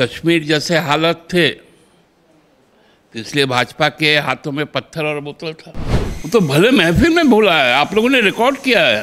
कश्मीर जैसे हालत थे तो इसलिए भाजपा के हाथों में पत्थर और बोतल था वो तो भले महफिल में बोला है आप लोगों ने रिकॉर्ड किया है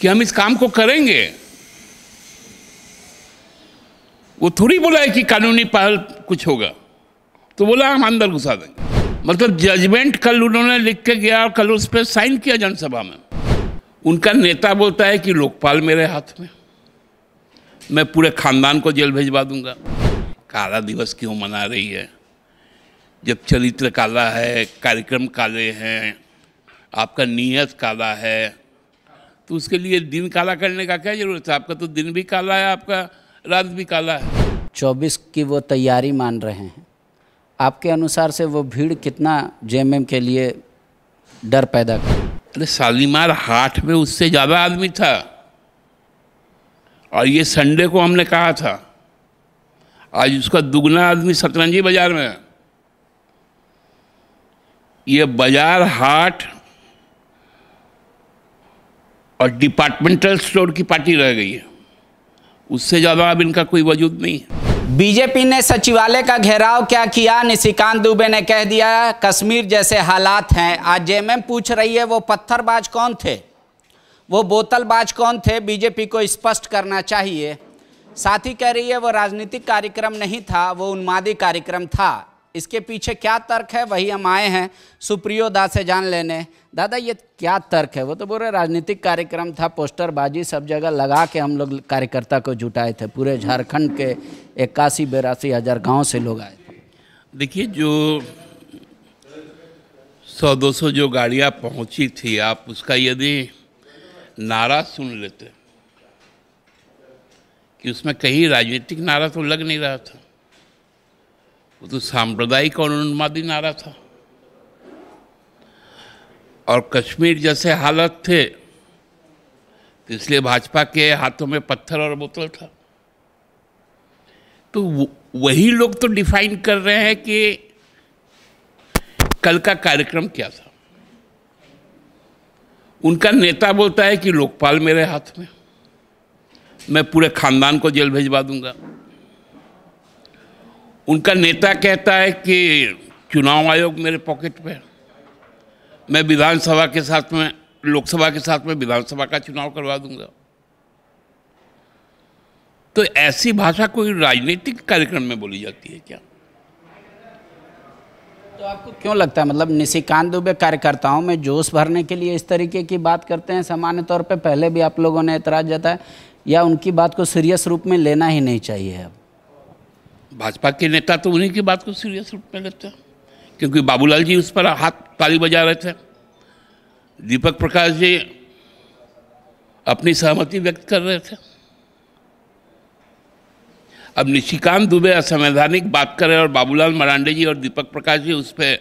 कि हम इस काम को करेंगे वो थोड़ी बोला है कि कानूनी पहल कुछ होगा तो बोला हम अंदर घुसा देंगे मतलब जजमेंट कल उन्होंने लिख के गया और कल उस पर साइन किया जनसभा में उनका नेता बोलता है कि लोकपाल मेरे हाथ में मैं पूरे खानदान को जेल भेजवा दूंगा काला दिवस क्यों मना रही है जब चरित्र काला है कार्यक्रम काले हैं आपका नीयत काला है तो उसके लिए दिन काला करने का क्या जरूरत है आपका तो दिन भी काला है आपका रात भी काला है चौबीस की वो तैयारी मान रहे हैं आपके अनुसार से वो भीड़ कितना जेएमएम के लिए डर पैदा कर अरे शालीमार हाट में उससे ज़्यादा आदमी था और ये संडे को हमने कहा था आज उसका दुगना आदमी शतरंजी बाजार में है ये बाजार हाट और डिपार्टमेंटल स्टोर की पार्टी रह गई है उससे ज़्यादा अब इनका कोई वजूद नहीं है बीजेपी ने सचिवालय का घेराव क्या किया निशिकांत दुबे ने कह दिया कश्मीर जैसे हालात हैं आज जेएमएम पूछ रही है वो पत्थरबाज कौन थे वो बोतलबाज कौन थे बीजेपी को स्पष्ट करना चाहिए साथ ही कह रही है वो राजनीतिक कार्यक्रम नहीं था वो उन्मादी कार्यक्रम था इसके पीछे क्या तर्क है वही हम आए हैं सुप्रियो दा से जान लेने दादा ये क्या तर्क है वो तो बोल रहे राजनीतिक कार्यक्रम था पोस्टरबाजी सब जगह लगा के हम लोग कार्यकर्ता को जुटाए थे पूरे झारखंड के इक्यासी बेरासी हज़ार गाँव से लोग आए थे देखिए जो सौ दो सौ जो गाड़ियाँ पहुँची थी आप उसका यदि नारा सुन लेते कि उसमें कहीं राजनीतिक नारा तो लग नहीं रहा था वो तो सांप्रदायिक और उन्मादी नारा था और कश्मीर जैसे हालत थे तो इसलिए भाजपा के हाथों में पत्थर और बोतल था तो वही लोग तो डिफाइन कर रहे हैं कि कल का कार्यक्रम क्या था उनका नेता बोलता है कि लोकपाल मेरे हाथ में मैं पूरे खानदान को जेल भेजवा दूंगा उनका नेता कहता है कि चुनाव आयोग मेरे पॉकेट में मैं विधानसभा के साथ में लोकसभा के साथ में विधानसभा का चुनाव करवा दूंगा तो ऐसी भाषा कोई राजनीतिक कार्यक्रम में बोली जाती है क्या तो आपको क्यों लगता है मतलब निशिकांत दुबे कार्यकर्ताओं में जोश भरने के लिए इस तरीके की बात करते हैं सामान्य तौर पर पहले भी आप लोगों ने एतराज जताया या उनकी बात को सीरियस रूप में लेना ही नहीं चाहिए अब भाजपा के नेता तो उन्हीं की बात को सीरियस रूप में लेते हैं क्योंकि बाबूलाल जी उस पर हाथ ताली बजा रहे थे दीपक प्रकाश जी अपनी सहमति व्यक्त कर रहे थे अब निशिकांत दुबे असंवैधानिक बात करें और बाबूलाल मरांडे जी और दीपक प्रकाश जी उस पर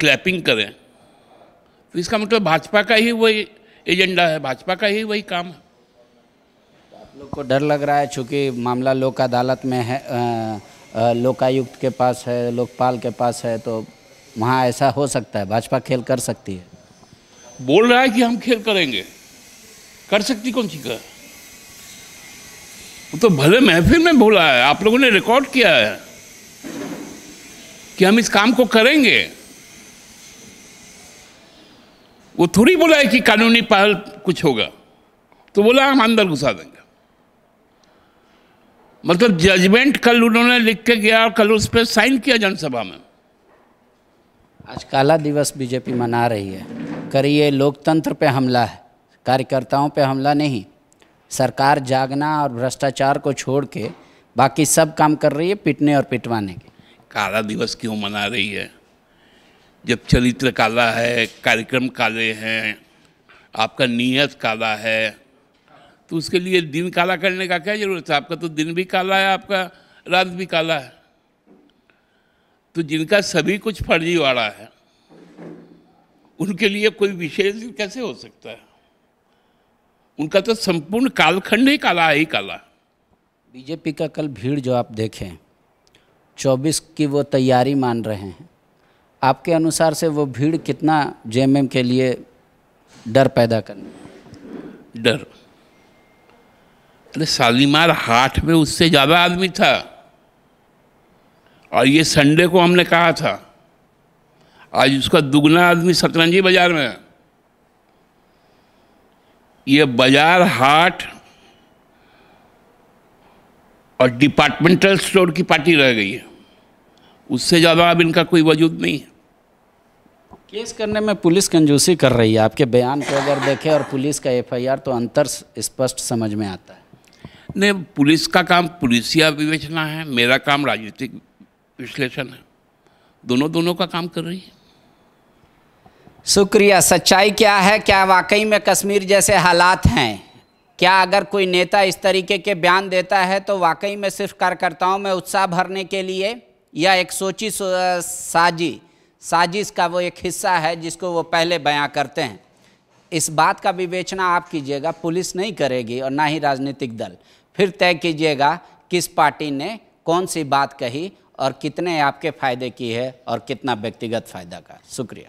क्लैपिंग करें तो इसका मतलब भाजपा का ही वही एजेंडा है भाजपा का ही वही काम है आप लोग को डर लग रहा है चूँकि मामला लोक अदालत में है लोकायुक्त के पास है लोकपाल के पास है तो वहाँ ऐसा हो सकता है भाजपा खेल कर सकती है बोल रहा है कि हम खेल करेंगे कर सकती कौन सी कर तो भले महफिल में बोला है आप लोगों ने रिकॉर्ड किया है कि हम इस काम को करेंगे वो थोड़ी बोला है कि कानूनी पहल कुछ होगा तो बोला हम अंदर घुसा देंगे मतलब जजमेंट कल उन्होंने लिख के गया और कल उस पर साइन किया जनसभा में आज काला दिवस बीजेपी मना रही है करिए लोकतंत्र पे हमला है कार्यकर्ताओं पे हमला नहीं सरकार जागना और भ्रष्टाचार को छोड़ के बाकी सब काम कर रही है पिटने और पिटवाने के काला दिवस क्यों मना रही है जब चरित्र काला है कार्यक्रम काले हैं आपका नीयत काला है तो उसके लिए दिन काला करने का क्या जरूरत है आपका तो दिन भी काला है आपका रात भी काला है तो जिनका सभी कुछ फर्जीवाड़ा है उनके लिए कोई विशेष कैसे हो सकता है उनका तो संपूर्ण कालखंड ही काला है ही काला बीजेपी का कल भीड़ जो आप देखें चौबीस की वो तैयारी मान रहे हैं आपके अनुसार से वो भीड़ कितना जेएमएम के लिए डर पैदा करने डर अरे शालीमार हाट में उससे ज़्यादा आदमी था और ये संडे को हमने कहा था आज उसका दुगना आदमी शतरंजी बाजार में है ये बाजार हाट और डिपार्टमेंटल स्टोर की पार्टी रह गई है उससे ज़्यादा अब इनका कोई वजूद नहीं है केस करने में पुलिस कंजूसी कर रही है आपके बयान को अगर देखें और पुलिस का एफआईआर तो अंतर स्पष्ट समझ में आता है नहीं पुलिस का काम पुलिसिया विवेचना है मेरा काम राजनीतिक विश्लेषण है दोनों दोनों का काम कर रही है शुक्रिया सच्चाई क्या है क्या वाकई में कश्मीर जैसे हालात हैं क्या अगर कोई नेता इस तरीके के बयान देता है तो वाकई में सिर्फ कार्यकर्ताओं में उत्साह भरने के लिए या एक सोची साजी साजिश का वो एक हिस्सा है जिसको वो पहले बयां करते हैं इस बात का विवेचना आप कीजिएगा पुलिस नहीं करेगी और ना ही राजनीतिक दल फिर तय कीजिएगा किस पार्टी ने कौन सी बात कही और कितने आपके फ़ायदे की है और कितना व्यक्तिगत फ़ायदा का शुक्रिया